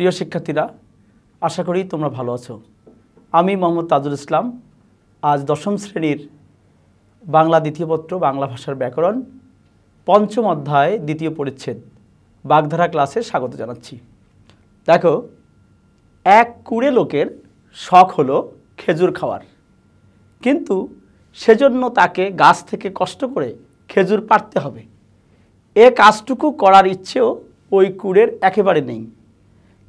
প্রিয় শিক্ষার্থীরা আশা করি তোমরা ভালো আছো আমি মোহাম্মদ তাজুল ইসলাম আজ দশম শ্রেণীর বাংলা দ্বিতীয় পত্র বাংলা ভাষার ব্যাকরণ পঞ্চম অধ্যায় দ্বিতীয় পরিচ্ছেদ বাগধারা ক্লাসে স্বাগত জানাচ্ছি দেখো এক কুড়ে লোকের শখ হলো খেজুর খাওয়ার কিন্তু সেজন্য তাকে গাছ থেকে কষ্ট করে খেজুর পাড়তে হবে এ কাজটুকু করার ইচ্ছেও ওই কুড়ের একেবারে নেই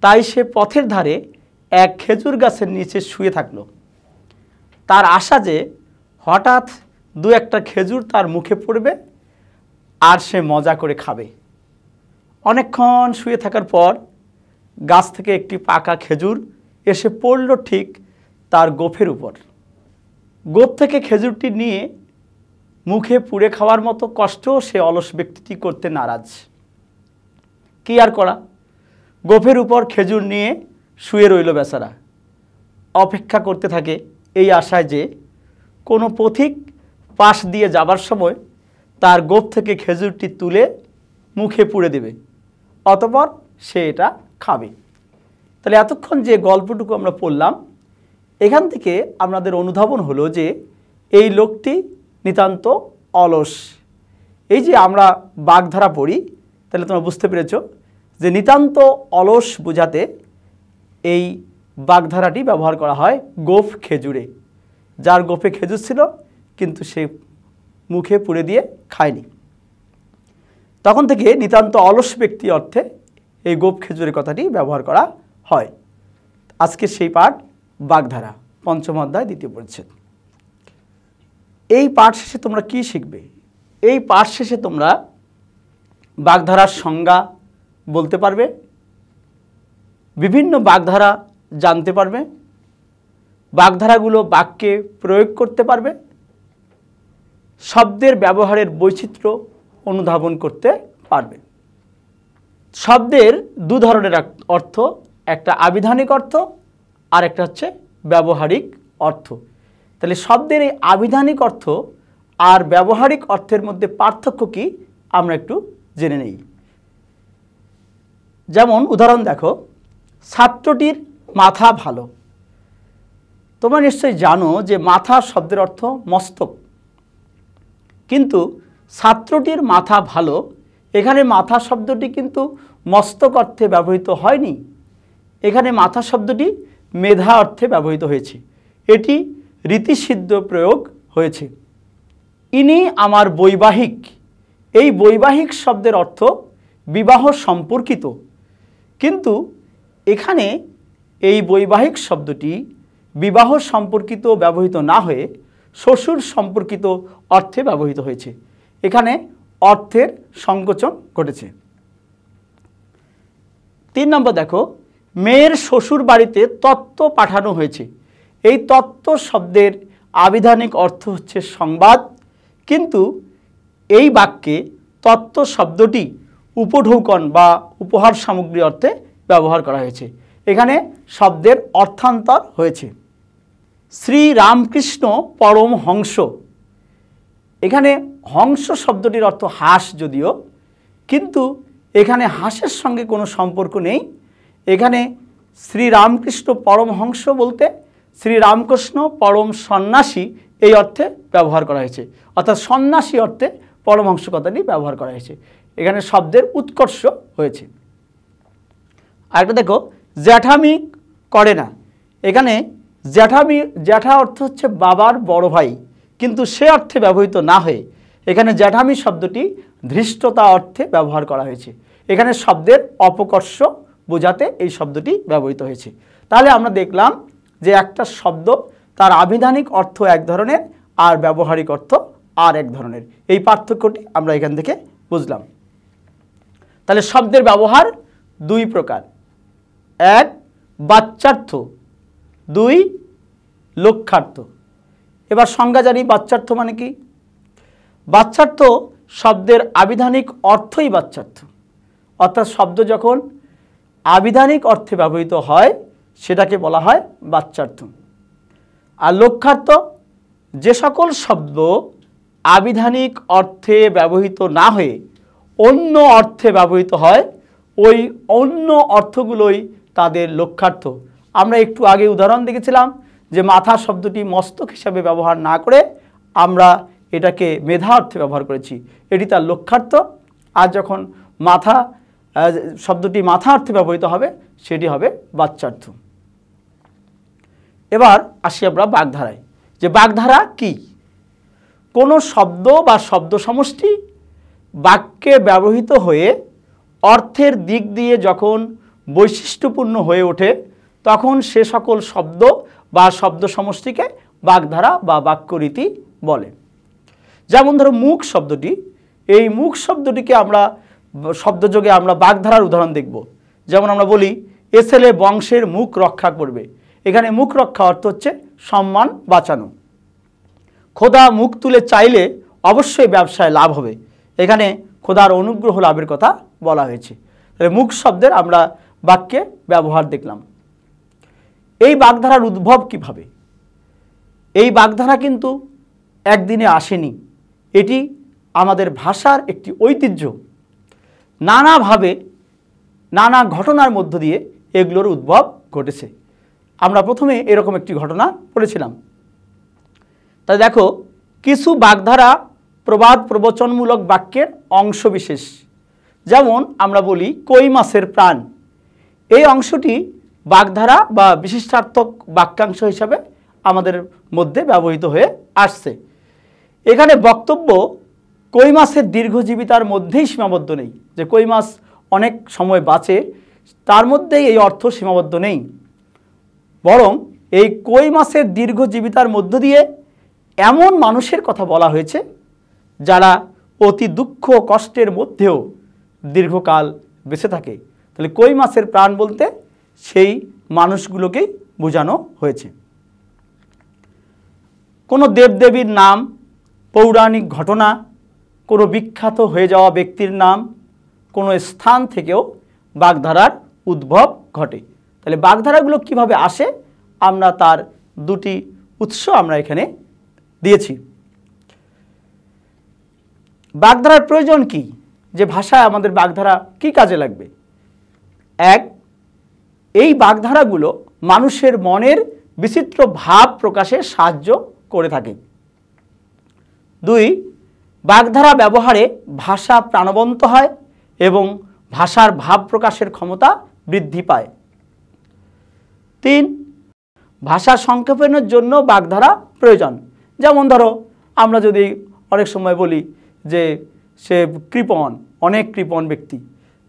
তাই সে পথের ধারে এক খেজুর গাছের নিচে শুয়ে থাকল তার আশা যে হঠাৎ দু একটা খেজুর তার মুখে পড়বে আর সে মজা করে খাবে অনেকক্ষণ শুয়ে থাকার পর গাছ থেকে একটি পাকা খেজুর এসে পড়ল ঠিক তার গোফের উপর গোপ থেকে খেজুরটি নিয়ে মুখে পুড়ে খাওয়ার মতো কষ্ট সে অলস ব্যক্তিটি করতে নারাজ কি আর করা গোফের উপর খেজুর নিয়ে শুয়ে রইল বেচারা অপেক্ষা করতে থাকে এই আশায় যে কোনো পথিক পাশ দিয়ে যাবার সময় তার গোপ থেকে খেজুরটি তুলে মুখে পুড়ে দেবে অতপর সে এটা খাবে তাহলে এতক্ষণ যে গল্পটুকু আমরা পড়লাম এখান থেকে আপনাদের অনুধাবন হলো যে এই লোকটি নিতান্ত অলস এই যে আমরা বাগধারা পড়ি তাহলে তোমরা বুঝতে পেরেছো যে নিতান্ত অলস বোঝাতে এই বাগধারাটি ব্যবহার করা হয় গোফ খেজুরে যার গোফে খেজুর ছিল কিন্তু সে মুখে পুড়ে দিয়ে খায়নি তখন থেকে নিতান্ত অলস ব্যক্তি অর্থে এই গোপ খেজুরের কথাটি ব্যবহার করা হয় আজকে সেই পাঠ বাগধারা পঞ্চম অধ্যায় দ্বিতীয় পরিচ্ছেদ এই পাঠ শেষে তোমরা কি শিখবে এই পাঠ শেষে তোমরা বাগধারার সংজ্ঞা বলতে পারবে বিভিন্ন বাগধারা জানতে পারবে বাগধারাগুলো বাক্যে প্রয়োগ করতে পারবে শব্দের ব্যবহারের বৈচিত্র্য অনুধাবন করতে পারবে শব্দের দু ধরনের অর্থ একটা আবিধানিক অর্থ আর একটা হচ্ছে ব্যবহারিক অর্থ তাহলে শব্দের এই আবিধানিক অর্থ আর ব্যবহারিক অর্থের মধ্যে পার্থক্য কি আমরা একটু জেনে নিই যেমন উদাহরণ দেখো ছাত্রটির মাথা ভালো তোমরা নিশ্চয়ই জানো যে মাথা শব্দের অর্থ মস্তক কিন্তু ছাত্রটির মাথা ভালো এখানে মাথা শব্দটি কিন্তু মস্তক অর্থে ব্যবহৃত হয়নি এখানে মাথা শব্দটি মেধা অর্থে ব্যবহৃত হয়েছে এটি রীতিসিদ্ধ প্রয়োগ হয়েছে ইনি আমার বৈবাহিক এই বৈবাহিক শব্দের অর্থ বিবাহ সম্পর্কিত কিন্তু এখানে এই বৈবাহিক শব্দটি বিবাহ সম্পর্কিত ব্যবহৃত না হয়ে শ্বশুর সম্পর্কিত অর্থে ব্যবহৃত হয়েছে এখানে অর্থের সংকোচন ঘটেছে তিন নম্বর দেখো মেয়ের শ্বশুর বাড়িতে তত্ত্ব পাঠানো হয়েছে এই তত্ত্ব শব্দের আবিধানিক অর্থ হচ্ছে সংবাদ কিন্তু এই বাক্যে তত্ত্ব শব্দটি উপঢৌকন বা উপহার সামগ্রী অর্থে ব্যবহার করা হয়েছে এখানে শব্দের অর্থান্তর হয়েছে শ্রী রামকৃষ্ণ পরম হংস এখানে হংস শব্দটির অর্থ হাঁস যদিও কিন্তু এখানে হাঁসের সঙ্গে কোনো সম্পর্ক নেই এখানে শ্রী রামকৃষ্ণ পরম হংস বলতে শ্রী রামকৃষ্ণ পরম সন্ন্যাসী এই অর্থে ব্যবহার করা হয়েছে অর্থাৎ সন্ন্যাসী অর্থে পরমহংস কথাটি ব্যবহার করা হয়েছে এখানে শব্দের উৎকর্ষ হয়েছে আরেকটা দেখো জ্যাঠামি করে না এখানে জ্যাঠামি জ্যাঠা অর্থ হচ্ছে বাবার বড় ভাই কিন্তু সে অর্থে ব্যবহৃত না হয়ে এখানে জ্যাঠামি শব্দটি ধৃষ্টতা অর্থে ব্যবহার করা হয়েছে এখানে শব্দের অপকর্ষ বোঝাতে এই শব্দটি ব্যবহৃত হয়েছে তাহলে আমরা দেখলাম যে একটা শব্দ তার আবিধানিক অর্থ এক ধরনের আর ব্যবহারিক অর্থ আর এক ধরনের এই পার্থক্যটি আমরা এখান থেকে বুঝলাম তাহলে শব্দের ব্যবহার দুই প্রকার এক বাচ্চার্থ দুই লক্ষার্থ এবার সংজ্ঞা জানি বাচ্চার্থ মানে কি বাচ্চার্থ শব্দের আবিধানিক অর্থই বাচ্চার্থ অর্থাৎ শব্দ যখন আবিধানিক অর্থে ব্যবহৃত হয় সেটাকে বলা হয় বাচ্চার্থ আর লক্ষ্যার্থ যে সকল শব্দ আবিধানিক অর্থে ব্যবহৃত না হয়ে অন্য অর্থে ব্যবহৃত হয় ওই অন্য অর্থগুলোই তাদের লক্ষ্যার্থ আমরা একটু আগে উদাহরণ দেখেছিলাম যে মাথা শব্দটি মস্তক হিসাবে ব্যবহার না করে আমরা এটাকে মেধা অর্থে ব্যবহার করেছি এটি তার লক্ষ্যার্থ আর যখন মাথা শব্দটি মাথা অর্থে ব্যবহৃত হবে সেটি হবে বাচ্চার্থ এবার আসি আমরা বাগধারায় যে বাগধারা কি কোনো শব্দ বা শব্দ সমষ্টি বাক্যে ব্যবহৃত হয়ে অর্থের দিক দিয়ে যখন বৈশিষ্ট্যপূর্ণ হয়ে ওঠে তখন সে সকল শব্দ বা শব্দ সমষ্টিকে বাগধারা বা বাক্যরীতি বলে যেমন ধরো মুখ শব্দটি এই মুখ শব্দটিকে আমরা শব্দযোগে আমরা বাগধারার উদাহরণ দেখব যেমন আমরা বলি এ ছেলে বংশের মুখ রক্ষা করবে এখানে মুখ রক্ষা অর্থ হচ্ছে সম্মান বাঁচানো খোদা মুখ তুলে চাইলে অবশ্যই ব্যবসায় লাভ হবে এখানে খোদার অনুগ্রহ লাভের কথা বলা হয়েছে তাহলে মুখ শব্দের আমরা বাক্যে ব্যবহার দেখলাম এই বাগধারার উদ্ভব কিভাবে এই বাগধারা কিন্তু একদিনে আসেনি এটি আমাদের ভাষার একটি ঐতিহ্য নানাভাবে নানা ঘটনার মধ্য দিয়ে এগুলোর উদ্ভব ঘটেছে আমরা প্রথমে এরকম একটি ঘটনা পড়েছিলাম তা দেখো কিছু বাগধারা প্রবাদ প্রবচনমূলক বাক্যের অংশবিশেষ যেমন আমরা বলি কই মাছের প্রাণ এই অংশটি বাগধারা বা বিশিষ্টার্থক বাক্যাংশ হিসাবে আমাদের মধ্যে ব্যবহৃত হয়ে আসছে এখানে বক্তব্য কই মাছের দীর্ঘজীবিতার মধ্যেই সীমাবদ্ধ নেই যে কই মাছ অনেক সময় বাঁচে তার মধ্যেই এই অর্থ সীমাবদ্ধ নেই বরং এই কই মাছের দীর্ঘজীবিতার মধ্য দিয়ে এমন মানুষের কথা বলা হয়েছে যারা অতি দুঃখ কষ্টের মধ্যেও দীর্ঘকাল বেঁচে থাকে তাহলে কই মাছের প্রাণ বলতে সেই মানুষগুলোকেই বোঝানো হয়েছে কোনো দেবদেবীর নাম পৌরাণিক ঘটনা কোনো বিখ্যাত হয়ে যাওয়া ব্যক্তির নাম কোনো স্থান থেকেও বাগধারার উদ্ভব ঘটে তাহলে বাগধারাগুলো কিভাবে আসে আমরা তার দুটি উৎস আমরা এখানে দিয়েছি বাগধারার প্রয়োজন কি যে ভাষায় আমাদের বাগধারা কি কাজে লাগবে এক এই বাগধারাগুলো মানুষের মনের বিচিত্র ভাব প্রকাশে সাহায্য করে থাকে দুই বাগধারা ব্যবহারে ভাষা প্রাণবন্ত হয় এবং ভাষার ভাব প্রকাশের ক্ষমতা বৃদ্ধি পায় তিন ভাষা সংক্ষেপণের জন্য বাগধারা প্রয়োজন যেমন ধরো আমরা যদি অনেক সময় বলি যে সে কৃপণ অনেক কৃপণ ব্যক্তি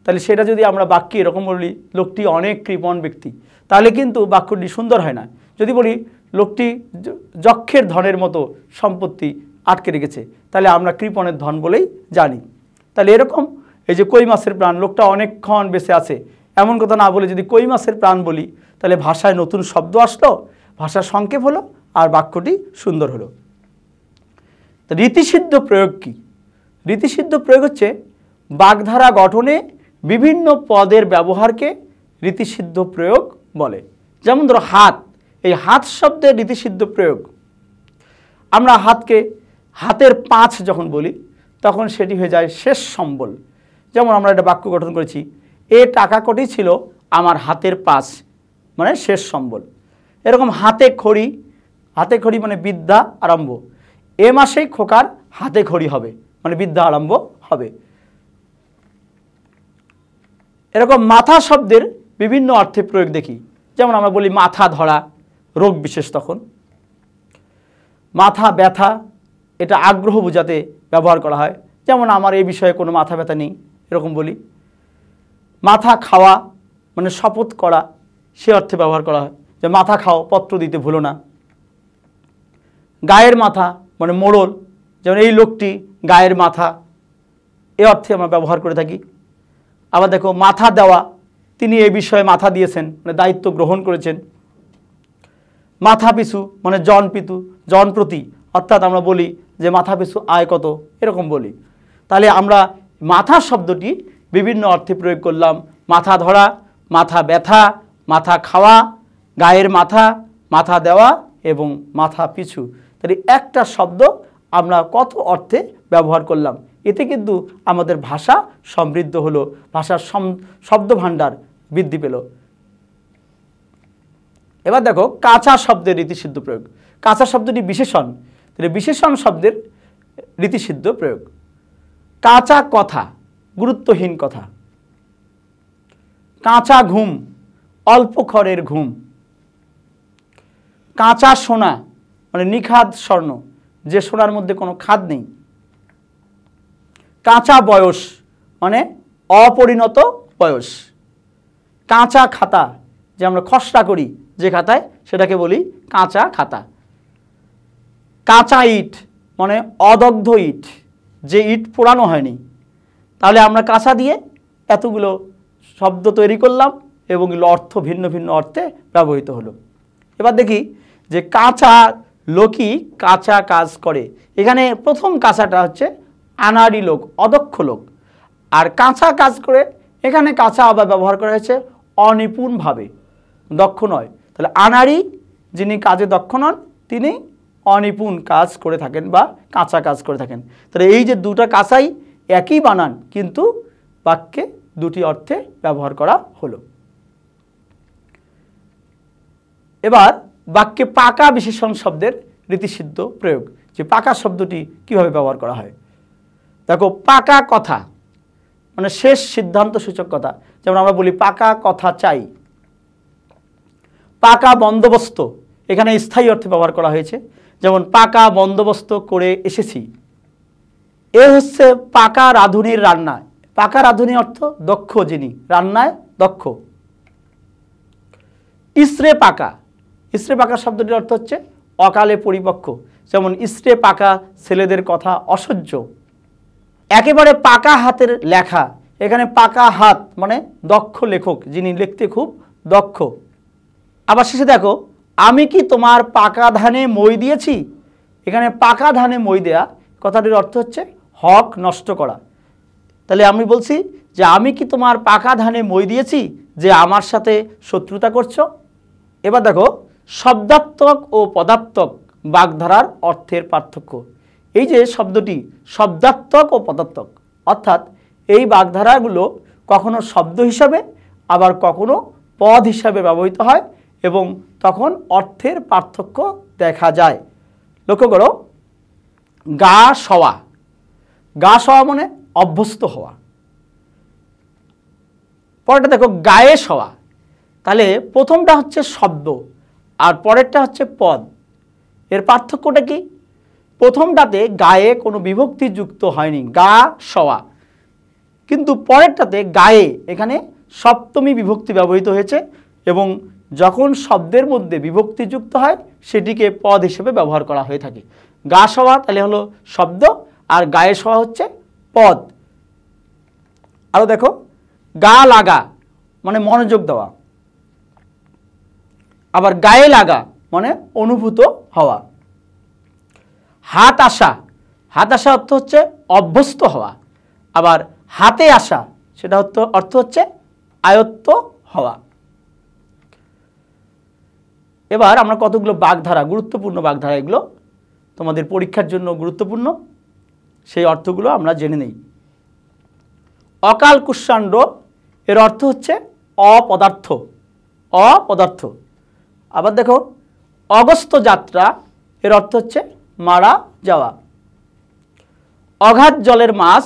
তাহলে সেটা যদি আমরা বাক্যে এরকম বলি লোকটি অনেক কৃপণ ব্যক্তি তাহলে কিন্তু বাক্যটি সুন্দর হয় না যদি বলি লোকটি যক্ষের ধনের মতো সম্পত্তি আটকে রেখেছে তাহলে আমরা কৃপণের ধন বলেই জানি তাহলে এরকম এই যে কই মাছের প্রাণ লোকটা অনেকক্ষণ বেঁচে আছে এমন কথা না বলে যদি কই মাছের প্রাণ বলি তাহলে ভাষায় নতুন শব্দ আসলো ভাষার সংক্ষেপ হলো আর বাক্যটি সুন্দর হলো তা রীতিসিদ্ধ প্রয়োগ কী রীতিসিদ্ধ প্রয়োগ হচ্ছে বাগধারা গঠনে বিভিন্ন পদের ব্যবহারকে রীতিসিদ্ধ প্রয়োগ বলে যেমন ধরো হাত এই হাত শব্দের রীতিসিদ্ধ প্রয়োগ আমরা হাতকে হাতের পাঁচ যখন বলি তখন সেটি হয়ে যায় শেষ সম্বল যেমন আমরা একটা বাক্য গঠন করেছি এ টাকা কোটি ছিল আমার হাতের পাঁচ মানে শেষ সম্বল এরকম হাতে খড়ি হাতে খড়ি মানে বিদ্যা আরম্ভ এ মাসেই খোকার হাতে খড়ি হবে মানে বিদ্যা আরম্ভ হবে এরকম মাথা শব্দের বিভিন্ন অর্থে প্রয়োগ দেখি যেমন আমরা বলি মাথা ধরা রোগ বিশেষ তখন মাথা ব্যথা এটা আগ্রহ বোঝাতে ব্যবহার করা হয় যেমন আমার এই বিষয়ে কোনো মাথা ব্যথা নেই এরকম বলি মাথা খাওয়া মানে শপথ করা সে অর্থে ব্যবহার করা হয় যে মাথা খাও পত্র দিতে ভুলো না গায়ের মাথা মানে মোড়ল যেমন এই লোকটি গায়ের মাথা এ অর্থে আমরা ব্যবহার করে থাকি আবার দেখো মাথা দেওয়া তিনি এ বিষয়ে মাথা দিয়েছেন মানে দায়িত্ব গ্রহণ করেছেন মাথা পিছু মানে জন পিতু জন প্রতি অর্থাৎ আমরা বলি যে মাথা পিছু আয় কত এরকম বলি তাহলে আমরা মাথা শব্দটি বিভিন্ন অর্থে প্রয়োগ করলাম মাথা ধরা মাথা ব্যথা মাথা খাওয়া গায়ের মাথা মাথা দেওয়া এবং মাথা পিছু তাহলে একটা শব্দ আমরা কত অর্থে ব্যবহার করলাম এতে কিন্তু আমাদের ভাষা সমৃদ্ধ হলো ভাষার শব্দ ভাণ্ডার বৃদ্ধি পেল এবার দেখো কাঁচা শব্দের রীতিসিদ্ধ প্রয়োগ কাঁচা শব্দটি বিশেষণ তাহলে বিশেষণ শব্দের রীতিসিদ্ধ প্রয়োগ কাঁচা কথা গুরুত্বহীন কথা কাঁচা ঘুম অল্প খড়ের ঘুম কাঁচা সোনা মানে নিখাদ স্বর্ণ যে সোনার মধ্যে কোনো খাদ নেই কাঁচা বয়স মানে অপরিণত বয়স কাঁচা খাতা যে আমরা খসড়া করি যে খাতায় সেটাকে বলি কাঁচা খাতা কাঁচা ইট মানে অদগ্ধ ইট যে ইট পোড়ানো হয়নি তাহলে আমরা কাঁচা দিয়ে এতগুলো শব্দ তৈরি করলাম এবং অর্থ ভিন্ন ভিন্ন অর্থে ব্যবহৃত হলো এবার দেখি যে কাঁচা লোকই কাঁচা কাজ করে এখানে প্রথম কাঁচাটা হচ্ছে আনাড়ি লোক অদক্ষ লোক আর কাঁচা কাজ করে এখানে কাঁচা আবার ব্যবহার করা হয়েছে অনিপুণভাবে দক্ষ নয় তাহলে আনাড়ি যিনি কাজে দক্ষ নন তিনি অনিপুণ কাজ করে থাকেন বা কাঁচা কাজ করে থাকেন তাহলে এই যে দুটা কাঁচাই একই বানান কিন্তু বাক্যে দুটি অর্থে ব্যবহার করা হলো এবার বাক্যে পাকা বিশেষণ শব্দের রীতিসিদ্ধ প্রয়োগ যে পাকা শব্দটি কিভাবে ব্যবহার করা হয় দেখো পাকা কথা মানে শেষ সিদ্ধান্ত সূচক কথা যেমন আমরা বলি পাকা কথা চাই পাকা বন্দোবস্ত এখানে স্থায়ী অর্থে ব্যবহার করা হয়েছে যেমন পাকা বন্দোবস্ত করে এসেছি এ হচ্ছে পাকা রাঁধুনির রান্না পাকা রাঁধুনি অর্থ দক্ষ যিনি রান্নায় দক্ষ ইসরে পাকা ইস্রে পাকা শব্দটির অর্থ হচ্ছে অকালে পরিপক্ক যেমন স্ত্রে পাকা ছেলেদের কথা অসহ্য একেবারে পাকা হাতের লেখা এখানে পাকা হাত মানে দক্ষ লেখক যিনি লিখতে খুব দক্ষ আবার শেষে দেখো আমি কি তোমার পাকা ধানে মই দিয়েছি এখানে পাকা ধানে মই দেয়া কথাটির অর্থ হচ্ছে হক নষ্ট করা তাহলে আমি বলছি যে আমি কি তোমার পাকা ধানে মই দিয়েছি যে আমার সাথে শত্রুতা করছো এবার দেখো শব্দাত্মক ও পদাত্মক বাগধারার অর্থের পার্থক্য এই যে শব্দটি শব্দাত্মক ও পদাত্মক অর্থাৎ এই বাগধারাগুলো কখনো শব্দ হিসাবে আবার কখনো পদ হিসাবে ব্যবহৃত হয় এবং তখন অর্থের পার্থক্য দেখা যায় লক্ষ্য করো গা সওয়া গা সওয়া মানে অভ্যস্ত হওয়া পরেরটা দেখো গায়ে সওয়া তাহলে প্রথমটা হচ্ছে শব্দ আর পরেরটা হচ্ছে পদ এর পার্থক্যটা কি প্রথমটাতে গায়ে কোনো বিভক্তি যুক্ত হয়নি গা সওয়া কিন্তু পরেরটাতে গায়ে এখানে সপ্তমী বিভক্তি ব্যবহৃত হয়েছে এবং যখন শব্দের মধ্যে বিভক্তি যুক্ত হয় সেটিকে পদ হিসেবে ব্যবহার করা হয়ে থাকে গা সওয়া তাহলে হলো শব্দ আর গায়ে সওয়া হচ্ছে পদ আরও দেখো গা লাগা মানে মনোযোগ দেওয়া আবার গায়ে লাগা মানে অনুভূত হওয়া হাত আসা হাত আসা অর্থ হচ্ছে অভ্যস্ত হওয়া আবার হাতে আসা সেটা অর্থ হচ্ছে আয়ত্ত হওয়া এবার আমরা কতগুলো বাগধারা গুরুত্বপূর্ণ বাগধারা এগুলো তোমাদের পরীক্ষার জন্য গুরুত্বপূর্ণ সেই অর্থগুলো আমরা জেনে নেই অকাল কুষাণ্ড এর অর্থ হচ্ছে অপদার্থ অপদার্থ আবার দেখো অগস্ত যাত্রা এর অর্থ হচ্ছে মারা যাওয়া অঘাত জলের মাস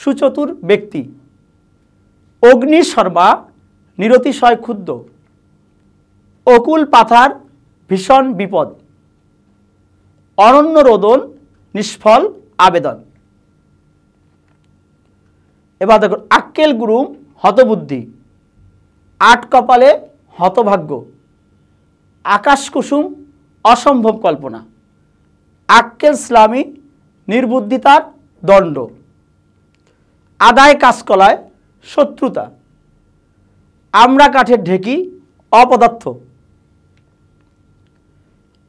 সুচতুর ব্যক্তি অগ্নি নিরতিশয় ক্ষুদ্র অকুল পাথার ভীষণ বিপদ অরণ্য রোদন নিষ্ফল আবেদন এবার দেখুন আক্কেল গুরুম হতবুদ্ধি আট কপালে হতভাগ্য আকাশ কুসুম অসম্ভব কল্পনা আক্কেল স্লামি নির্বুদ্ধিতার দণ্ড আদায় কাজকলায় শত্রুতা আমরা কাঠের ঢেকি অপদার্থ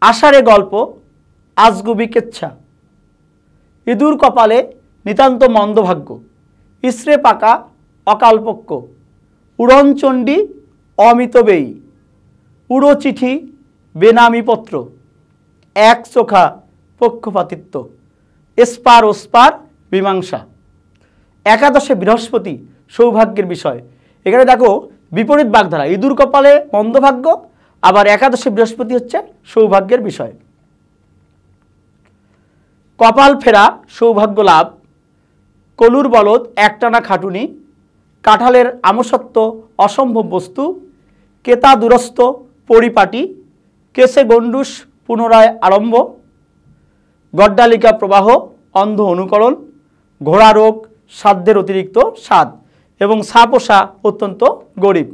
আষাঢ়ে গল্প আজগুবি কেচ্ছা ইঁদুর কপালে নিতান্ত মন্দভাগ্য ইসরে পাকা অকালপক্ষ উড়নচণ্ডী অমিতবেয়ী উড়ো চিঠি বেনামি পত্র এক চোখা পক্ষপাতিত্ব এসপার স্পার মীমাংসা একাদশে বৃহস্পতি সৌভাগ্যের বিষয় এখানে দেখো বিপরীত বাগধারা ইঁদুর কপালে মন্দভাগ্য আবার একাদশে বৃহস্পতি হচ্ছে সৌভাগ্যের বিষয় কপাল ফেরা সৌভাগ্য লাভ কলুর বলদ একটানা খাটুনি কাঁঠালের আমসত্ব অসম্ভব বস্তু কেতা দূরস্থ পরিপাটি কেশে গন্ডুস পুনরায় আরম্ভ গড্ডালিকা প্রবাহ অন্ধ অনুকরণ ঘোড়া রোগ সাধ্যের অতিরিক্ত স্বাদ এবং সাপোষা অত্যন্ত গরিব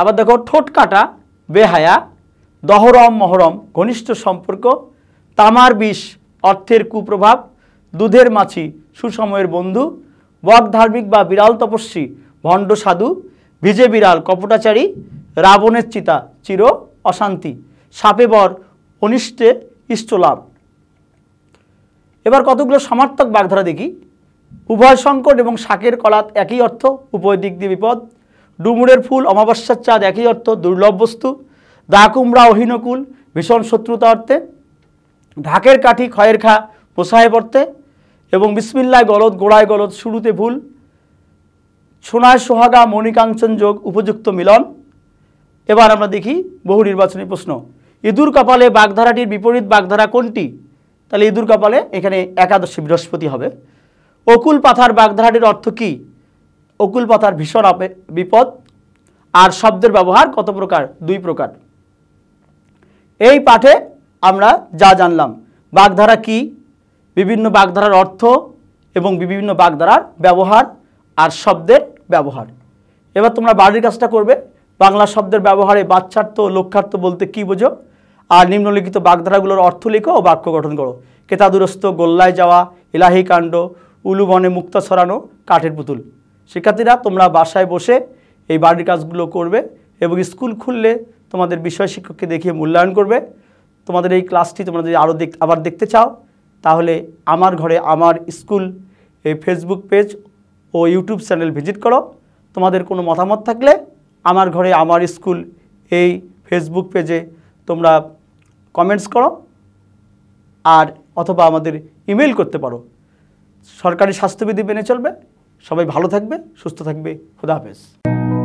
আবার দেখো ঠোঁট কাটা বেহায়া দহরম মহরম ঘনিষ্ঠ সম্পর্ক তামার বিষ অর্থের কুপ্রভাব দুধের মাছি সুসময়ের বন্ধু বক ধার্মিক বা বিড়াল তপস্বী ভণ্ড সাধু ভিজে বিড়াল কপটাচারী রাবণের চিতা চির অশান্তি সাপে বর অনিষ্টে ইষ্টলাভ এবার কতগুলো সমার্থক বাগধারা দেখি উভয় সংকট এবং শাকের কলাত একই অর্থ উভয় দিক দিয়ে বিপদ ডুমুরের ফুল অমাবস্যার চাঁদ একই অর্থ দুর্লভ বস্তু দাকুমরা অহিনকুল ভীষণ শত্রুতা অর্থে ঢাকের কাঠি ক্ষয়ের খা পোষায় পড়তে এবং বিসমিল্লায় গলদ গোড়ায় গলদ শুরুতে ভুল সোনায় সোহাগা মণিকাঞ্চন যোগ উপযুক্ত মিলন এবার আমরা দেখি বহু নির্বাচনী প্রশ্ন ইঁদুর কপালে বাগধারাটির বিপরীত বাগধারা কোনটি তাহলে ইঁদুর কপালে এখানে একাদশী বৃহস্পতি হবে অকুল পাথার বাগধারাটির অর্থ কী অকুল পাথার ভীষণ বিপদ আর শব্দের ব্যবহার কত প্রকার দুই প্রকার এই পাঠে আমরা যা জানলাম বাগধারা কি বিভিন্ন বাগধারার অর্থ এবং বিভিন্ন বাগধারার ব্যবহার আর শব্দের ব্যবহার এবার তোমরা বাড়ির কাজটা করবে বাংলা শব্দের ব্যবহারে বাচ্চার্থ লক্ষ্যার্থ বলতে কি বোঝো আর নিম্নলিখিত বাগধারাগুলোর অর্থ লিখো ও বাক্য গঠন করো কেতাদুরস্থ গোল্লায় যাওয়া ইলাহি কাণ্ড উলুবনে মুক্তা ছড়ানো কাঠের পুতুল শিক্ষার্থীরা তোমরা বাসায় বসে এই বাড়ির কাজগুলো করবে এবং স্কুল খুললে তোমাদের বিষয় শিক্ষককে দেখিয়ে মূল্যায়ন করবে তোমাদের এই ক্লাসটি তোমরা যদি আরও দেখ আবার দেখতে চাও তাহলে আমার ঘরে আমার স্কুল এই ফেসবুক পেজ ও ইউটিউব চ্যানেল ভিজিট করো তোমাদের কোনো মতামত থাকলে আমার ঘরে আমার স্কুল এই ফেসবুক পেজে তোমরা কমেন্টস করো আর অথবা আমাদের ইমেল করতে পারো সরকারি স্বাস্থ্যবিধি মেনে চলবে সবাই ভালো থাকবে সুস্থ থাকবে খুদা হাফেজ